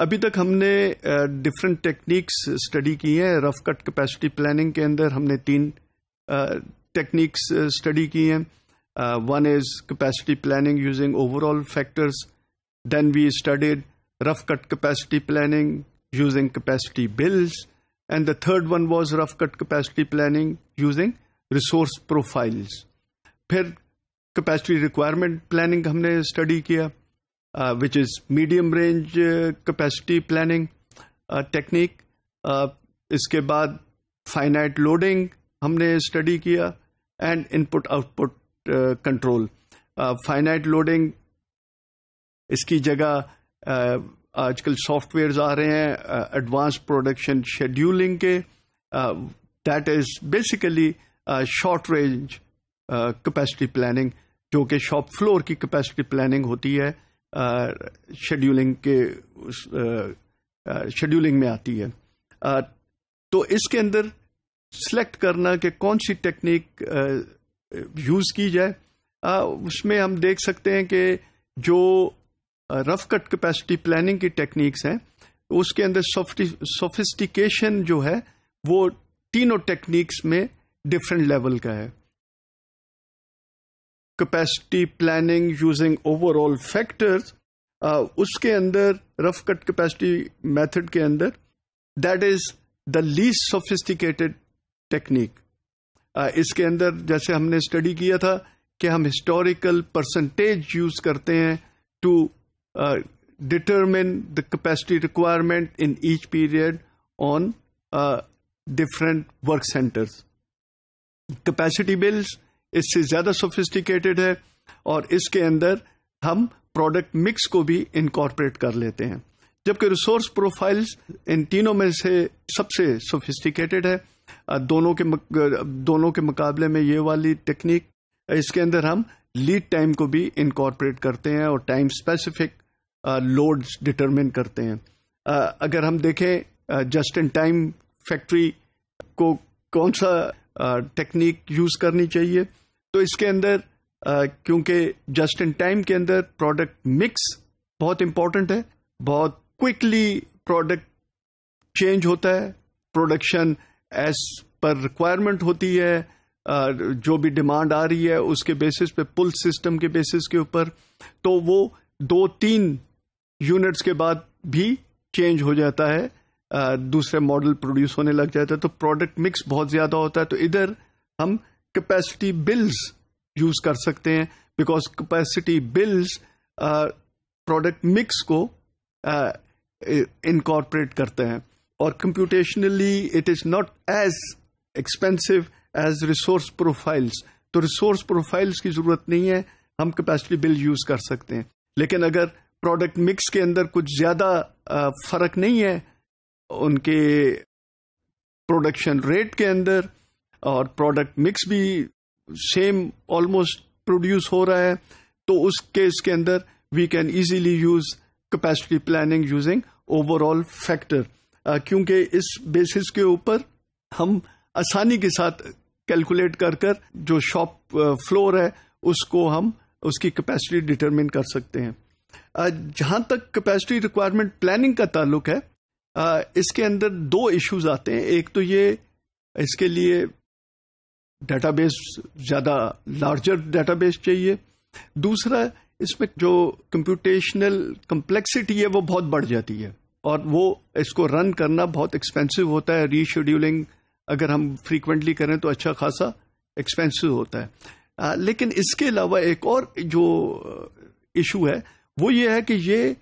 अभी तक हमने डिफरेंट टेक्निक्स स्टडी की हैं रफ कट कैपेसिटी प्लानिंग के अंदर हमने तीन टेक्निक्स स्टडी की हैं one is capacity planning using overall factors then we studied rough cut capacity planning using capacity bills and the third one was rough cut capacity planning using resource profiles फिर capacity requirement planning हमने study किया Uh, which is medium range uh, capacity planning uh, technique. इसके बाद finite loading हमने study किया and input output control finite loading इसकी जगह uh, आजकल सॉफ्टवेयर आ रहे हैं एडवांस प्रोडक्शन शेड्यूलिंग के that is basically short range capacity planning जो कि शॉप फ्लोर की कैपेसिटी प्लानिंग होती है शेड्यूलिंग के उस शेड्यूलिंग में आती है आ, तो इसके अंदर सिलेक्ट करना कि कौन सी टेक्निक यूज की जाए आ, उसमें हम देख सकते हैं कि जो रफ कट कैपेसिटी प्लानिंग की टेक्निक्स हैं उसके अंदर सोफिस्टिकेशन जो है वो तीनों टेक्निक्स में डिफरेंट लेवल का है capacity planning using overall factors उसके अंदर रफ कट कैपेसिटी मेथड के अंदर that is the least sophisticated technique इसके अंदर जैसे हमने स्टडी किया था कि हम हिस्टोरिकल परसेंटेज यूज करते हैं to determine the capacity requirement in each period on different work centres capacity bills इससे ज्यादा सोफिस्टिकेटेड है और इसके अंदर हम प्रोडक्ट मिक्स को भी इनकॉर्पोरेट कर लेते हैं जबकि रिसोर्स प्रोफाइल्स इन तीनों में से सबसे सोफिस्टिकेटेड है दोनों के दोनों के मुकाबले में ये वाली टेक्निक इसके अंदर हम लीड टाइम को भी इनकॉर्पोरेट करते हैं और टाइम स्पेसिफिक लोड डिटरमिन करते हैं अगर हम देखें जस्ट इन टाइम फैक्ट्री को कौन सा टेक्निक यूज करनी चाहिए तो इसके अंदर क्योंकि जस्ट इन टाइम के अंदर प्रोडक्ट मिक्स बहुत इंपॉर्टेंट है बहुत क्विकली प्रोडक्ट चेंज होता है प्रोडक्शन एज पर रिक्वायरमेंट होती है जो भी डिमांड आ रही है उसके बेसिस पे पुल सिस्टम के बेसिस के ऊपर तो वो दो तीन यूनिट्स के बाद भी चेंज हो जाता है दूसरे मॉडल प्रोड्यूस होने लग जाते हैं तो प्रोडक्ट मिक्स बहुत ज्यादा होता है तो इधर हम कैपेसिटी बिल्स यूज कर सकते हैं because capacity bills product mix को इनकॉर्पोरेट करते हैं और computationally it is not as expensive as resource profiles तो रिसोर्स प्रोफाइल्स की जरूरत नहीं है हम कैपेसिटी बिल यूज कर सकते हैं लेकिन अगर प्रोडक्ट मिक्स के अंदर कुछ ज्यादा फर्क नहीं है उनके प्रोडक्शन रेट के अंदर और प्रोडक्ट मिक्स भी सेम ऑलमोस्ट प्रोड्यूस हो रहा है तो उस केस के अंदर we can easily use capacity planning using overall factor क्योंकि इस बेसिस के ऊपर हम आसानी के साथ कैलकुलेट कर कर जो शॉप फ्लोर है उसको हम उसकी कैपेसिटी डिटरमिन कर सकते हैं जहां तक कैपेसिटी रिक्वायरमेंट प्लानिंग का ताल्लुक है आ, इसके अंदर दो इश्यूज आते हैं एक तो ये इसके लिए डेटाबेस ज़्यादा लार्जर डेटाबेस चाहिए दूसरा इसमें जो कंप्यूटेशनल कम्प्लेक्सिटी है वो बहुत बढ़ जाती है और वो इसको रन करना बहुत एक्सपेंसिव होता है रीशेड्यूलिंग अगर हम फ्रीक्वेंटली करें तो अच्छा खासा एक्सपेंसिव होता है आ, लेकिन इसके अलावा एक और जो इशू है वो ये है कि ये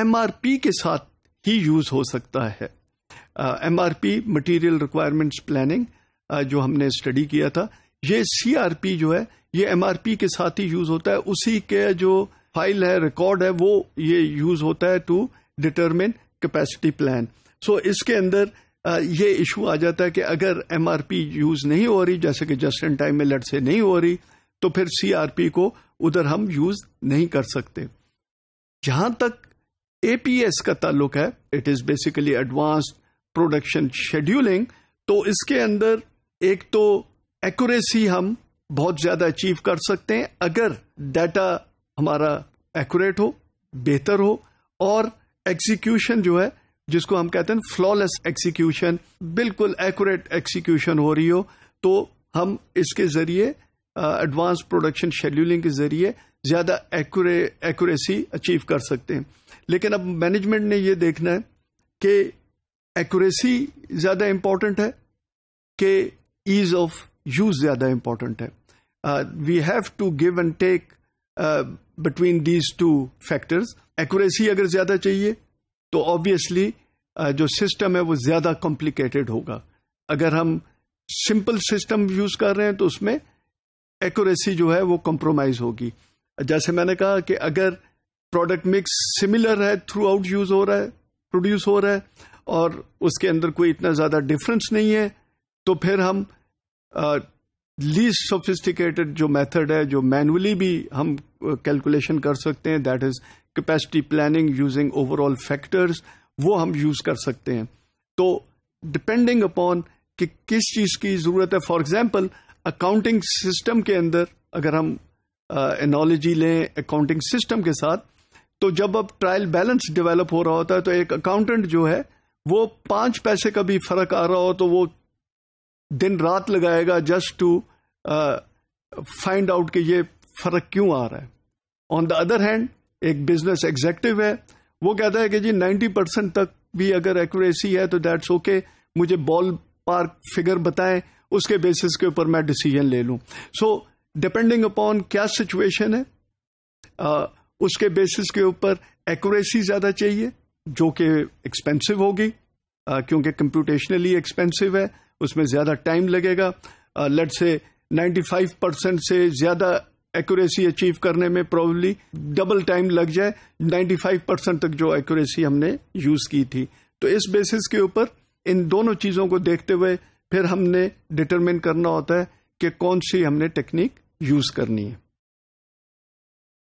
एमआरपी के साथ ही यूज हो सकता है M R P material requirements planning जो हमने स्टडी किया था ये सी आर पी जो है ये एम आर पी के साथ ही यूज होता है उसी के जो फाइल है रिकॉर्ड है वो ये यूज होता है to determine capacity plan so इसके अंदर ये इशू आ जाता है कि अगर एमआरपी यूज नहीं हो रही जैसे कि जस्ट इन टाइम में लड़ से नहीं हो रही तो फिर सीआरपी को उधर हम यूज नहीं कर सकते जहां तक एपीएस का ताल्लुक है it is basically advanced production scheduling तो इसके अंदर एक तो एक्यूरेसी हम बहुत ज्यादा अचीव कर सकते हैं अगर डाटा हमारा एक्यूरेट हो बेहतर हो और एग्जीक्यूशन जो है जिसको हम कहते हैं फ्लॉलेस एग्जीक्यूशन बिल्कुल एक्यूरेट एग्जीक्यूशन हो रही हो तो हम इसके जरिए एडवांस प्रोडक्शन शेड्यूलिंग के जरिए ज़्यादा एक्यूरेसी अचीव कर सकते हैं लेकिन अब मैनेजमेंट ने यह देखना है कि एक्यूरेसी ज़्यादा इंपॉर्टेंट है कि ईज ऑफ यूज ज़्यादा इंपॉर्टेंट है we have to give and take between these two factors accuracy अगर ज़्यादा चाहिए तो ऑब्वियसली uh, जो सिस्टम है वो ज़्यादा कॉम्प्लिकेटेड होगा अगर हम सिंपल सिस्टम यूज़ कर रहे हैं तो उसमें एक्यूरेसी जो है वो कंप्रोमाइज होगी जैसे मैंने कहा कि अगर प्रोडक्ट मिक्स सिमिलर है थ्रू आउट यूज हो रहा है प्रोड्यूस हो रहा है और उसके अंदर कोई इतना ज्यादा डिफरेंस नहीं है तो फिर हम लीस्ट सोफिस्टिकेटेड जो मेथड है जो मैनुअली भी हम कैलकुलेशन कर सकते हैं that is capacity planning using overall factors वो हम यूज कर सकते हैं तो डिपेंडिंग अपॉन कि किस चीज की जरूरत है फॉर एग्जाम्पल अकाउंटिंग सिस्टम के अंदर अगर हम एनोलॉजी लें अकाउंटिंग सिस्टम के साथ तो जब अब ट्रायल बैलेंस डेवलप हो रहा होता है तो एक अकाउंटेंट जो है वो पांच पैसे का भी फर्क आ रहा हो तो वो दिन रात लगाएगा जस्ट टू फाइंड आउट कि ये फर्क क्यों आ रहा है ऑन द अदर हैंड एक बिजनेस एग्जेक्टिव है वो कहता है कि जी 90 परसेंट तक भी अगर एक्यूरेसी है तो दैट्स ओके okay, मुझे बॉल पार्क फिगर बताएं उसके बेसिस के ऊपर मैं डिसीजन ले लूं सो डिपेंडिंग अपॉन क्या सिचुएशन है आ, उसके बेसिस के ऊपर एक्यूरेसी ज़्यादा चाहिए जो कि एक्सपेंसिव होगी क्योंकि कंप्यूटेशनली एक्सपेंसिव है उसमें ज़्यादा टाइम लगेगा लेट से 95 परसेंट से ज़्यादा एक्यूरेसी अचीव करने में प्रॉब्ली डबल टाइम लग जाए 95 परसेंट तक जो एक्यूरेसी हमने यूज़ की थी तो इस बेसिस के ऊपर इन दोनों चीज़ों को देखते हुए फिर हमने डिटरमिन करना होता है कि कौन सी हमने टेक्निक यूज करनी है